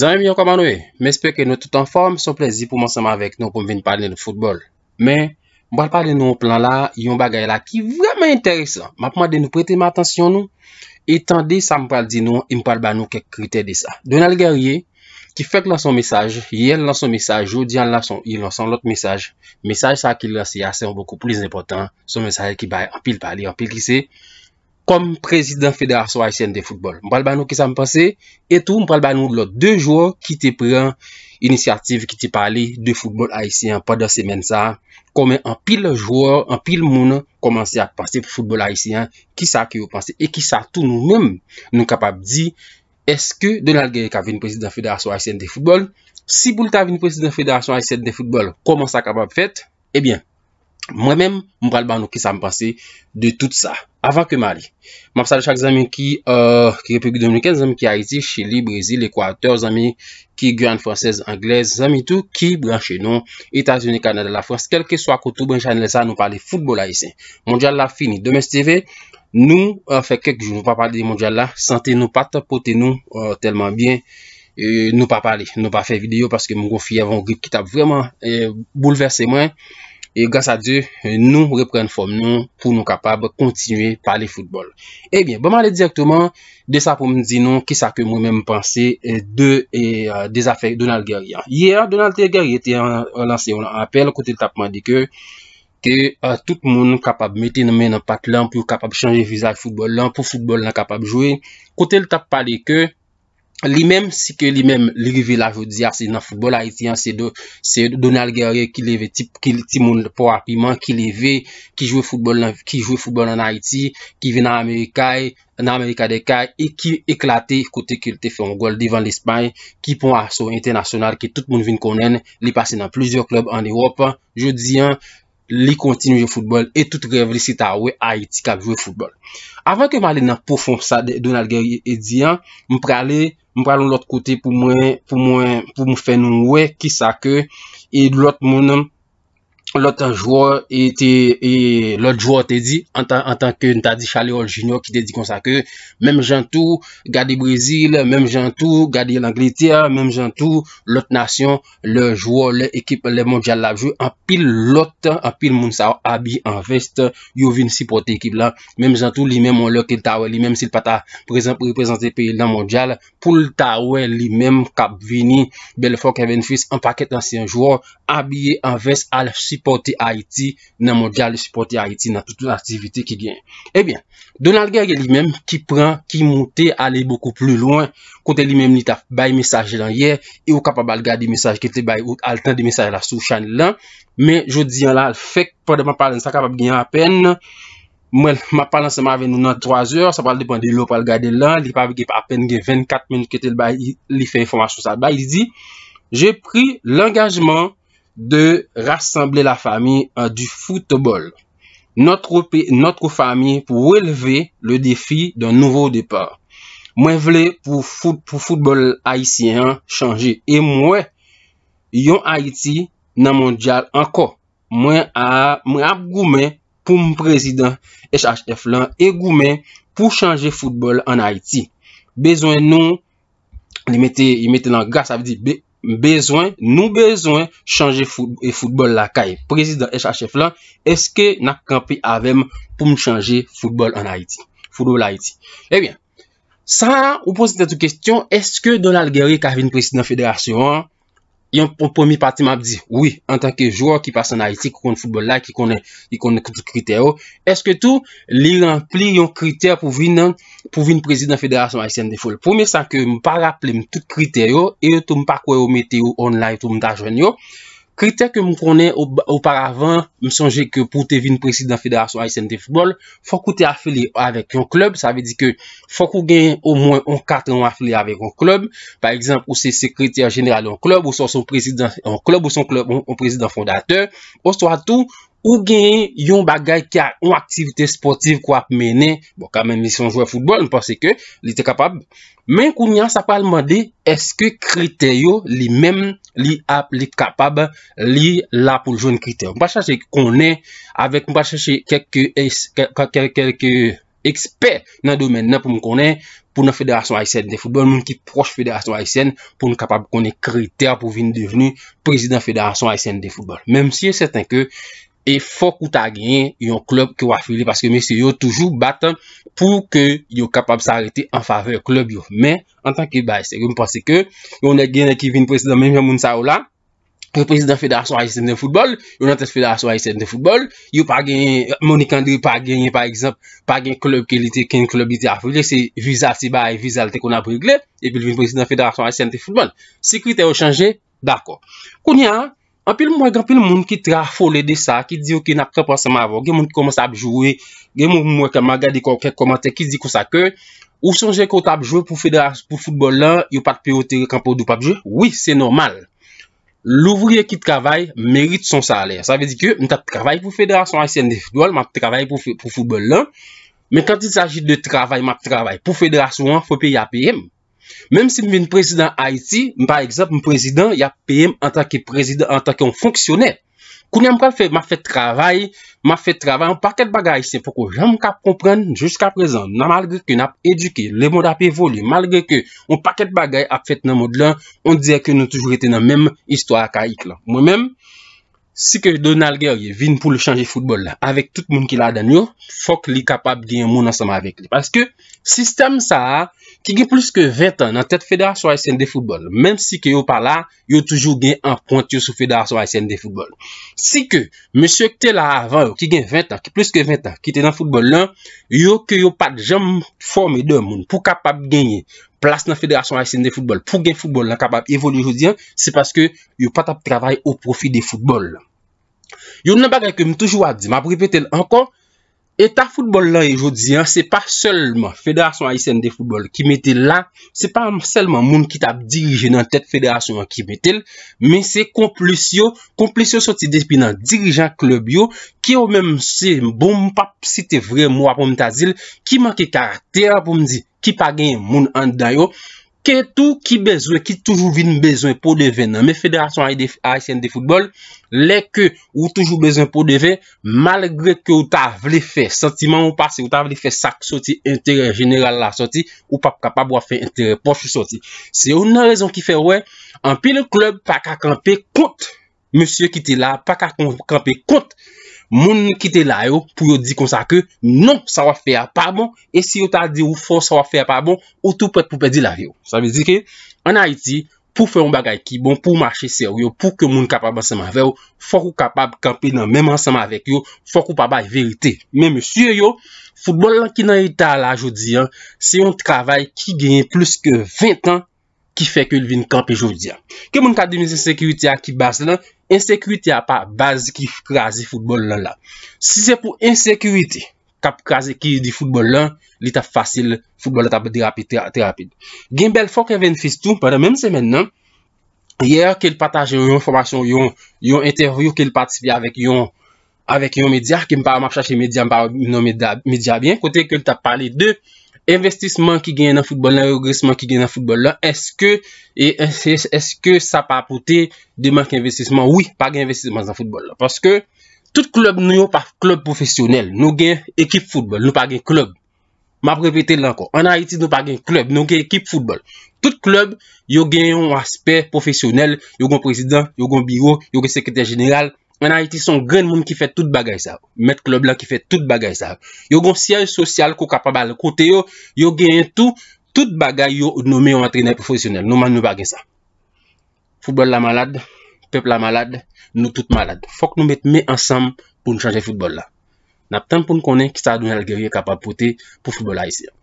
Zanm yon koma nou e, m espè ke nou tout an form, sou plezi pou monsanman vek nou pou m veni pale de nou foutbol. Men, m wal pale de nou ou plan la, yon bagay la ki vreman enteresan, ma pwa de nou prete ma atensyon nou, etan de sa m pale di nou, yon pale ba nou kek kriter de sa. Donald Guerrier, ki fèk lan son mesaj, yon lan son mesaj, yon diyan lan son, yon lan son lot mesaj, mesaj sa ki lan se yase yon beko plis nipotan, son mesaj ki baye an pil pale, an pil glise, poum prezident federasyon haisyen de foutbol. Mpal ban nou ki sa mpense, etou mpal ban nou lò, dè jouor ki te pren inisiativ ki te pale de foutbol haisyen, padan semen sa, kome an pil jouor, an pil moun, komanse a pase foutbol haisyen, ki sa ki wopanse, e ki sa tou nou mèm nou kapab di, eske Donald Garek ave yon prezident federasyon haisyen de foutbol, si boul ta ave yon prezident federasyon haisyen de foutbol, koman sa kapab fète, ebyen, eh Mwen men m pral ban nou ki sa m panse de tout sa Avan ke ma li M apsa de chak zami ki euh, Republik 2015 Zami ki Haiti, Chile, Brésil, Equator Zami ki Guyane Française, Anglaise Zami tout ki branche nou Etats-Unis, Canada, La France Kelke swa koutou ben chanel sa nou pale football a isen Mondial la fini Demen steve nou euh, fe kek joun Nou pa pale de mondial la Sante nou pa tapote nou euh, telman bien Nou pa pale, nou pa fe video Paske mou gro fi yavon grip ki ta vreman Bouleverse mwen E gas a de, nou repren fom nou pou nou kapab kontinwe pale futbol. Ebyen, eh baman bon, ale direktman de sa pou mwen zinon ki sa ke mwen mwen mwen panse de euh, desafèk Donald Guerrier. Ye, Donald Guerrier te lanse yon apel kote l tapman de ke, ke tout moun nou kapab mette nan men nan pat lan pou kapab chanje vizaj futbol lan, pou futbol nan kapab jwe. Kote l tapman de ke, Li menm si ke li menm li revi la jodi a, ah, se nan futbol Haitian, se Donald Guerrier ki li ve ti moun pou apiman, ki li ve ki jwe futbol nan Haiti, ki ve nan Amerika, nan Amerika de Kai, e ki eklate kote ki li te fe on gol devan l'Espany, ki pon aso internasyonal, ki tout moun vin konen, li pase nan plouzyor klub an Eropa jodi an, li kontinu je futbol, e tout revresita we, a iti ka vwe futbol. Avan ke ma le nan pofon sa, Donald Gary e diyan, m prale, m prale lot kote pou mwen, pou mwen, pou mwen fen nou we, ki sa ke, e lot mounan, L'ot jouor te di An tanke Ntadi Chaleol Junior Ki te di konsa ke Mem jantou gade Brezil Mem jantou gade Langlitea Mem jantou l'ot nasyon Le jouor, le ekip, le mondial la An pil lot, an pil moun sa Abi, an vest, yo vin si pot ekip la Mem jantou li men mon lò Kèl tawe, li men sil pata Prezanté pe lan mondial Poul tawe, li men kap vini Bel Fok, Kevin Fisk, an paket ansyen jouor Abi, an vest, al si pote Haiti nan moun gale si pote Haiti nan tout l'aktivite ki eh gen. Ebyen, Donald Gage li menm ki pran ki monte ale beaucoup plus loin. Kote li menm li taf bay mesaje lan ye, e ou kapabal gade mesaje ke te bay ou al ten de mesaje la sou chan lan. Men, jodi an la, fek, pwede ma palen sa kapab gen a pen. Mwen, ma palen seman aven nou nan 3 or, sa pal depan de lopal gade lan. Li pav gen apen gen 24 men ke te bay li fe informasyon sa. Ba, li di, jepri l'engajman de rassemble la fami an euh, du foutebol. Notre fami pou releve le defi d'an nouvo depor. Mwen vle pou foutebol Haitien chanje. E mwen, yon Haiti nan mondial anko. Mwen ap goumen pou mou prezident SHF lan, e goumen pou chanje foutebol an Haiti. Bezwen nou, y mette lan gas avdi, be, nou bezwen chanje futbol la ka e. Prezident HHF lan, eske nan kapi avem pou m chanje futbol en Haiti? Futbol Haiti. Ebyen, eh sa ou pose tete kestyon, eske Donald Gary karvin prezident federasyon an? Yon pomi pati map di, oui, an tanke jouor ki pase an Haiti, ki konen futbol la, ki konen koutu kriter yo, eske tou li rempli yon kriter pou vin prezident federasyon Haitien Default. Pomi sanke, mpa rapple mtout kriter yo, e yo tou mpa kwe yo mete yo online, tou mta jwen yo. Kriter ke moun konen ou paravan, msange ke pou te vin presidant federasyon a SNT football, fokou te afili avèk yon klub, sa avè di ke fokou gen yon 4 an afili avèk yon klub, par exemple ou se sekretier general yon klub, ou son klub yon presidant fondateur, ou sou atou fokou. Ou gen yon bagay ki a Un aktivite sportive kwa ap mene Bo kamen misyon jowe futbol Mwen pase ke li te kapab Men kounyan sa palman de Eske kriter yo li men Li ap li kapab Li la pou jowe kriter Mwen pa chache konen Mwen pa chache kelke ekspert Nan domen nan pou mwen konen Pou nan federasyon Aysen de futbol Mwen ki proche federasyon Aysen Pou mwen kapab konen kriter pou vin deveni Prezident federasyon Aysen de futbol Mem si e seten ke E fok ou ta genyen yon klub ki wafili. Paske mese yo toujou batan pou ke yo kapab sa rete an fave klub yo. Men, an tanki ba, se yon pwase ke yon ne genyen ki vin prezident Memyam Mounsaou la. Yon prezident federa sou a isen de foudbol. Yon nan te federa sou a isen de foudbol. Yo pa genyen Monika Ndi, pa genyen pa eksemp, pa genyen klub ki li te ken klub li te wafili. Se vizal ti ba, vizal te kon a brugle. Epi vin prezident federa sou a isen de foudbol. Se krite yo chanje, bako. Kouni a? Mwen pil mwen gen pil moun ki tra folè de sa, ki diyo ki napre panseman avon, gen moun ki komanse ap jowe, gen moun mwen gen magadi konke komante ki zi kon sa ke, ou son jè kota ap jowe pou federa pou foudbol lan, yon pat peyote yon kampo doun pap jowe, oui, se normal. L ouvriye ki travay merite son salè. Sa vè di ke, mwen tap travay pou federa son asen de foudbol, mwen ap travay pou foudbol lan, men kan ti saji de travay, mwen ap travay pou federa son an, fò pey apyèm. Mèm si mwen prezident Haiti, mwen prezident, y ap peyèm an tanke prezident, an tanke an fonksyonè. Kounè mwen kwa l fè? Mwen fè travè, mwen fè travè, an pakèt bagay. Fè fòk wè mwen kap komprèn jouska prezant. Nan malge ke mwen ap eduke, le moun ap evolye, malge ke an pakèt bagay ap fèt nan moun dlan, an dèkè nou toujou etè nan mèm històy akayik la. Mwen mèm? Si ke Donald Gaye vin pou le chanje foutbol la, avèk tout moun ki la dan yo, fòk li kapab gen yon moun ansama avèk li. Paske, sistem sa, ki gen plus ke 20 an nan tèt Federa Soua SND foutbol, mèm si ke yo pala, yo toujou gen anpront yo sou Federa Soua SND foutbol. Si ke, mèsyo ki te la avèk yo, ki gen 20 an, ki plus ke 20 an, ki te nan foutbol la, yo ke yo pat jom fòmè de moun pou kapab genye. plas nan federasyon aysen de foutbol, pou gen foutbol lakabab evolye joudien, se paske yo patap travay ou profi de foutbol. Yo nan bagay kem toujou adi, ma pou repete lankon, Eta futbol lan e jodi an, se pa selman federasyon a isen de futbol ki metel la, se pa selman moun ki tap dirije nan tet federasyon ki metel, men se komplesyo, komplesyo soti despi nan dirijan klub yo, ki yo menm se bom pap si te vre mwa pou mta zil, ki manke karakter pou mdi ki pa gen moun an dan yo, Kè tou ki bezwen, ki toujou vin bezwen pou devè nan mè fèderasyon AICN de fútbol, lè kè ou toujou bezwen pou devè malgré kè ou ta vle fè sentimen ou pasè, ou ta vle fè sak soti, intérêt général la soti, ou pa pa bo a fè intérêt poche soti. Se ou nan rezon ki fè wè, an pi le klub pa ka kampe kont, mè sè ki te la, pa ka kampe kont. Moun nou kite la yo pou yo di konsa ke non sa wap fe a pa bon E si yo ta di ou fon sa wap fe a pa bon, ou tou pwet pou pedi la yo Sa me di ke, an Haiti, pou fe yon bagay ki bon, pou mwache seyo yo, pou ke moun kapab anseman veyo Fok ou kapab kampe nan menman anseman veyo, fok ou pa bay verite Men me sye yo, futbol lan ki nan yon ta la yo di, se yon travay ki gen plus ke 20 an Ki fè kèl vin kampi joudia. Kè moun kade yon insekwiti a ki base lan, insekwiti a pa base ki krasi foutbol lan la. Si zè pou insekwiti kap krasi ki di foutbol lan, li tap fasil, foutbol la tap di rapi, terapid. Gen bel fò kè ven fiz tou, pè rè men semen nan, yè kèl pataje yon formasyon, yon yon intervjou, kèl patisbi avèk yon medyak, kèl mpare mpare chache medyak, mpare mpare medyak, kote kèl tap pale de yon. investisman ki gen nan foutbol la, yo gresman ki gen nan foutbol la, eske sa pa apote de mank investisman? Oui, pa gen investisman nan foutbol la, paske tout klub nou yon pa klub profesyonel, nou gen ekip foutbol, nou pa gen klub. Ma prepetel lanko, an ha iti nou pa gen klub, nou gen ekip foutbol. Tout klub, yo gen yon asper profesyonel, yo gen prezident, yo gen biro, yo gen sekretèr jeneral, Mwen a iti son gen moum ki fè tout bagay sa. Met klob la ki fè tout bagay sa. Yo gon siye sosyal ko kapabal kote yo. Yo gen tout, tout bagay yo ou nou men yo matrine profesyonel. Nou man nou bagay sa. Foutbol la malade, pepl la malade, nou tout malade. Fok nou met me ansam pou nou chanje foutbol la. Nap tan pou nou konen ki sa adoun el gerye kapab pote pou foutbol la isi yo.